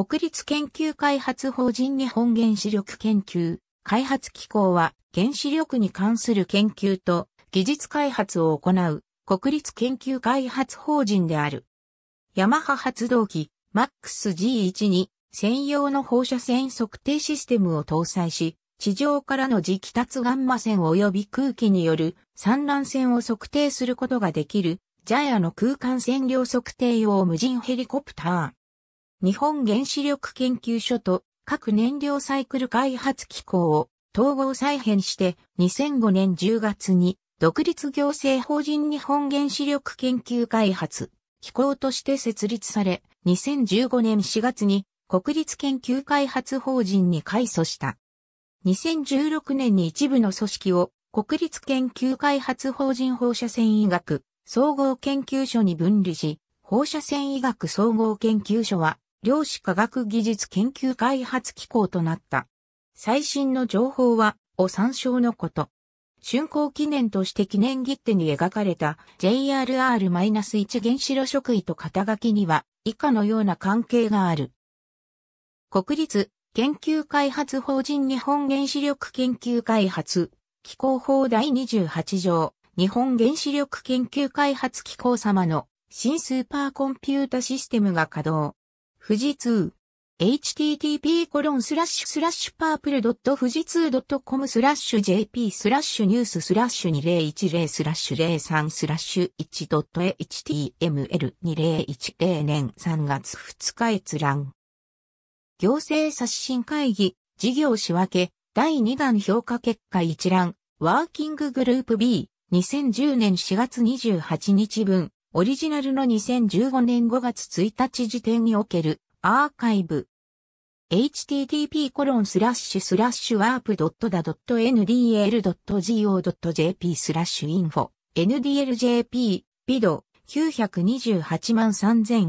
国立研究開発法人日本原子力研究開発機構は原子力に関する研究と技術開発を行う国立研究開発法人である。ヤマハ発動機 MAX-G1 に専用の放射線測定システムを搭載し、地上からの磁気ガンマ線及び空気による散乱線を測定することができる JAIA の空間線量測定用無人ヘリコプター。日本原子力研究所と各燃料サイクル開発機構を統合再編して2005年10月に独立行政法人日本原子力研究開発機構として設立され2015年4月に国立研究開発法人に改組した。2016年に一部の組織を国立研究開発法人放射線医学総合研究所に分離し、放射線医学総合研究所は量子科学技術研究開発機構となった。最新の情報は、お参照のこと。竣工記念として記念切手に描かれた JRR-1 原子炉職位と肩書きには以下のような関係がある。国立研究開発法人日本原子力研究開発機構法第28条日本原子力研究開発機構様の新スーパーコンピュータシステムが稼働。富士通。http コロンスラッシュスラッシュパープルドット富士通ドットコムスラッシュ jp スラッシュニューススラッシュ2010スラッシュ03スラッシュ1ドット html2010 年3月2日閲覧。行政刷新会議、事業仕分け、第2弾評価結果一覧、ワーキンググループ B、2010年4月28日分、オリジナルの2015年5月1日時点におけるアーカイブ。http コロンスラッシュスラッシュワープドットト .ndl.go.jp スラッシュインフォ ndljp ビド928万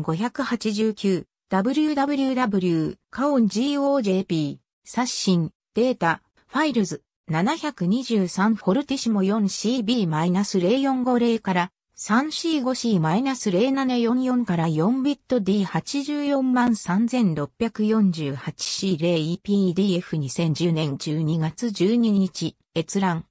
3589 www カオン gojp 刷新データファイルズ723フォルティシモ 4cb-0450 から 3C5C-0744 から4ビット d 8 4 3 6 4 8 c 0 e p d f 2 0 1 0年12月12日、閲覧。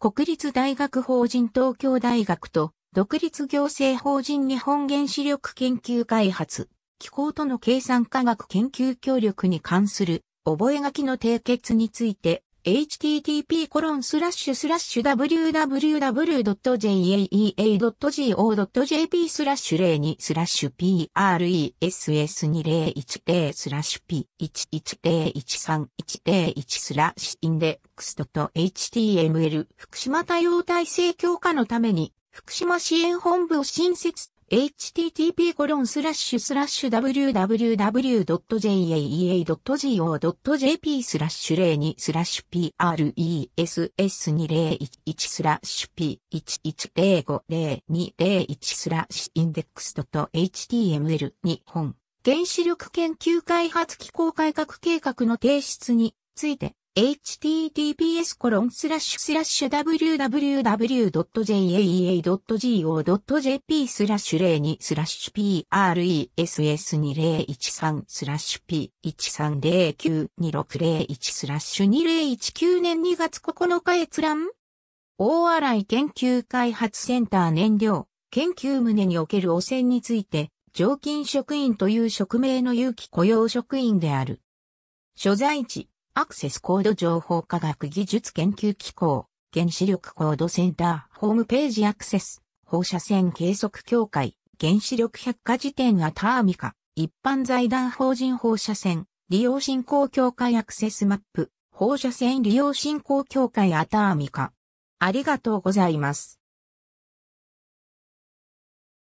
国立大学法人東京大学と独立行政法人日本原子力研究開発、機構との計算科学研究協力に関する覚書の締結について http://www.jaea.go.jp スラッシュ02スラッシュ press2010 スラッシュ p11013101 スラッシュインデックス .html 福島多様体制強化のために福島支援本部を新設 http://www.jaea.go.jp スラッシュ02スラッシュ press201 スラッシュ p11050201 スラッシュインデックス .html 日本原子力研究開発機構改革計画の提出について https://www.jaea.go.jp スラッシュ02スラッシュ press2013 スラッシュ p13092601 スラッシュ2019年2月9日閲覧大洗研究開発センター燃料研究棟における汚染について常勤職員という職名の有期雇用職員である所在地アクセスコード情報科学技術研究機構、原子力コードセンター、ホームページアクセス、放射線計測協会、原子力百科事典アターミカ、一般財団法人放射線、利用振興協会アクセスマップ、放射線利用振興協会アターミカ。ありがとうございます。